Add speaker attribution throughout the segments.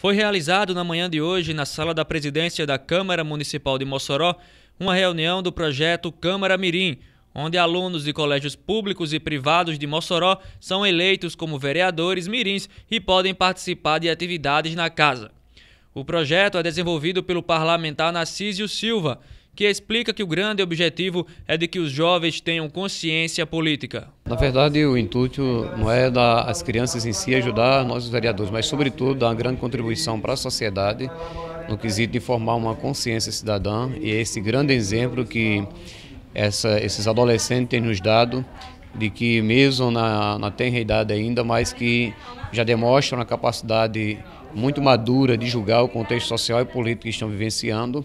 Speaker 1: Foi realizado na manhã de hoje, na sala da presidência da Câmara Municipal de Mossoró, uma reunião do projeto Câmara Mirim, onde alunos de colégios públicos e privados de Mossoró são eleitos como vereadores mirins e podem participar de atividades na casa. O projeto é desenvolvido pelo parlamentar Narcísio Silva, que explica que o grande objetivo é de que os jovens tenham consciência política.
Speaker 2: Na verdade, o intuito não é dar as crianças em si ajudar nós, os vereadores, mas, sobretudo, dar uma grande contribuição para a sociedade no quesito de formar uma consciência cidadã e é esse grande exemplo que essa, esses adolescentes têm nos dado de que mesmo na, na tenra idade ainda, mas que já demonstram a capacidade muito madura de julgar o contexto social e político que estão vivenciando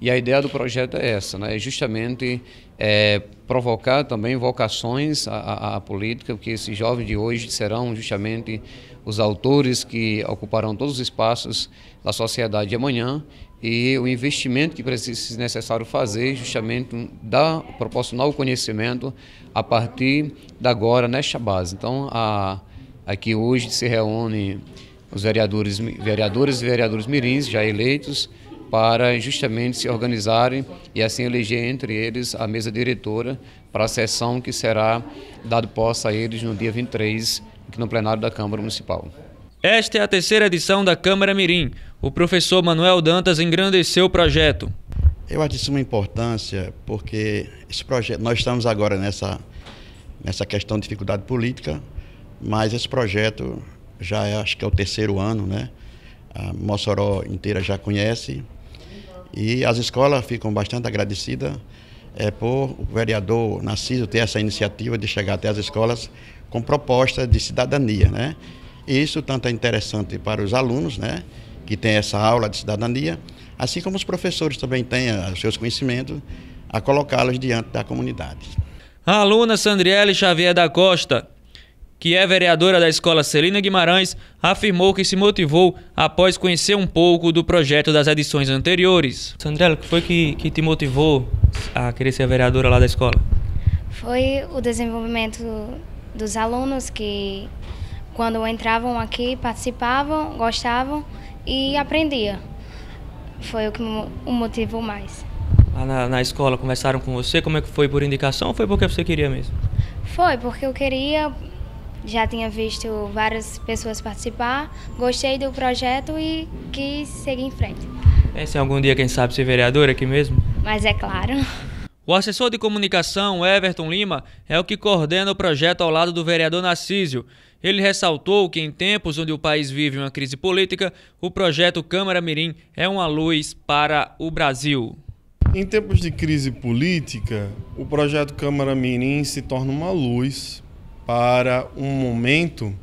Speaker 2: e a ideia do projeto é essa, né? É justamente é, provocar também vocações à, à, política, porque esses jovens de hoje serão justamente os autores que ocuparão todos os espaços da sociedade de amanhã e o investimento que precisa necessário fazer justamente dar, proporcionar o conhecimento a partir da agora, nesta base. Então, a, aqui hoje se reúne os vereadores, vereadores e vereadores mirins já eleitos, para justamente se organizarem e assim eleger entre eles a mesa diretora para a sessão que será dado posse a eles no dia 23, aqui no plenário da Câmara Municipal. Esta é a terceira edição da
Speaker 1: Câmara Mirim. O professor Manuel Dantas engrandeceu o projeto.
Speaker 3: Eu acho de suma importância porque esse projeto, nós estamos agora nessa, nessa questão de dificuldade política, mas esse projeto já é, acho que é o terceiro ano, né? A Mossoró inteira já conhece, e as escolas ficam bastante agradecidas é, por o vereador Narciso ter essa iniciativa de chegar até as escolas com proposta de cidadania, né? E isso tanto é interessante para os alunos, né? Que tem essa aula de cidadania, assim como os professores também têm ah, os seus conhecimentos a colocá-los diante da comunidade.
Speaker 1: A aluna Sandriele Xavier da Costa que é vereadora da escola Celina Guimarães, afirmou que se motivou após conhecer um pouco do projeto das edições anteriores. Sandrela, o que foi que, que te motivou a querer ser vereadora lá da escola? Foi o desenvolvimento dos alunos que, quando entravam aqui, participavam, gostavam e aprendiam. Foi o que o motivou mais. Lá na, na escola conversaram com você, como é que foi por indicação ou foi porque você queria mesmo? Foi porque eu queria já tinha visto várias pessoas participar, gostei do projeto e quis seguir em frente. Pensa em é algum dia, quem sabe, ser vereador aqui mesmo? Mas é claro. O assessor de comunicação, Everton Lima, é o que coordena o projeto ao lado do vereador Narcísio. Ele ressaltou que, em tempos onde o país vive uma crise política, o projeto Câmara Mirim é uma luz para o Brasil. Em tempos
Speaker 4: de crise política, o projeto Câmara Mirim se torna uma luz para um momento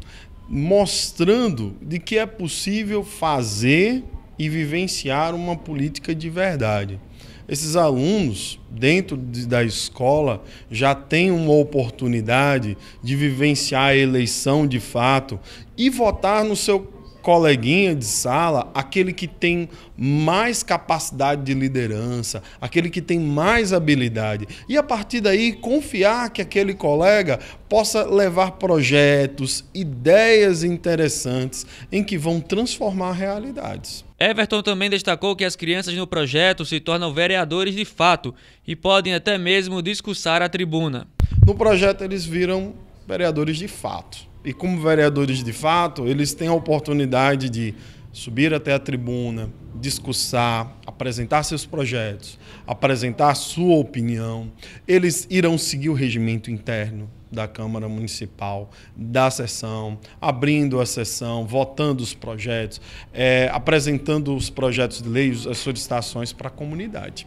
Speaker 4: mostrando de que é possível fazer e vivenciar uma política de verdade. Esses alunos, dentro de, da escola, já têm uma oportunidade de vivenciar a eleição de fato e votar no seu coleguinha de sala, aquele que tem mais capacidade de liderança, aquele que tem mais habilidade. E a partir daí, confiar que aquele colega possa levar projetos, ideias interessantes em que vão transformar realidades.
Speaker 1: Everton também destacou que as crianças no projeto se tornam vereadores de fato e podem até mesmo discursar à tribuna.
Speaker 4: No projeto, eles viram vereadores de fato e como vereadores de fato, eles têm a oportunidade de subir até a tribuna, discursar, apresentar seus projetos, apresentar sua opinião. Eles irão seguir o regimento interno da Câmara Municipal, da sessão, abrindo a sessão, votando os projetos, é, apresentando os projetos de leis, as solicitações para a comunidade.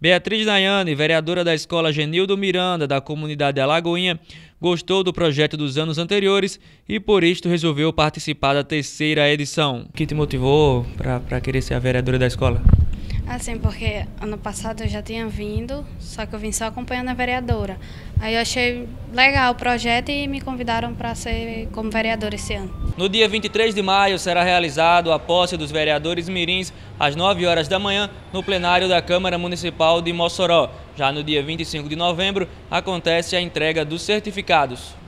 Speaker 1: Beatriz Nayane, vereadora da escola Genildo Miranda, da comunidade Alagoinha, gostou do projeto dos anos anteriores e por isto resolveu participar da terceira edição. O que te motivou para querer ser a vereadora da escola? Assim, porque ano passado eu já tinha vindo, só que eu vim só acompanhando a vereadora. Aí eu achei legal o projeto e me convidaram para ser como vereadora esse ano. No dia 23 de maio será realizado a posse dos vereadores mirins às 9 horas da manhã no plenário da Câmara Municipal de Mossoró. Já no dia 25 de novembro acontece a entrega dos certificados.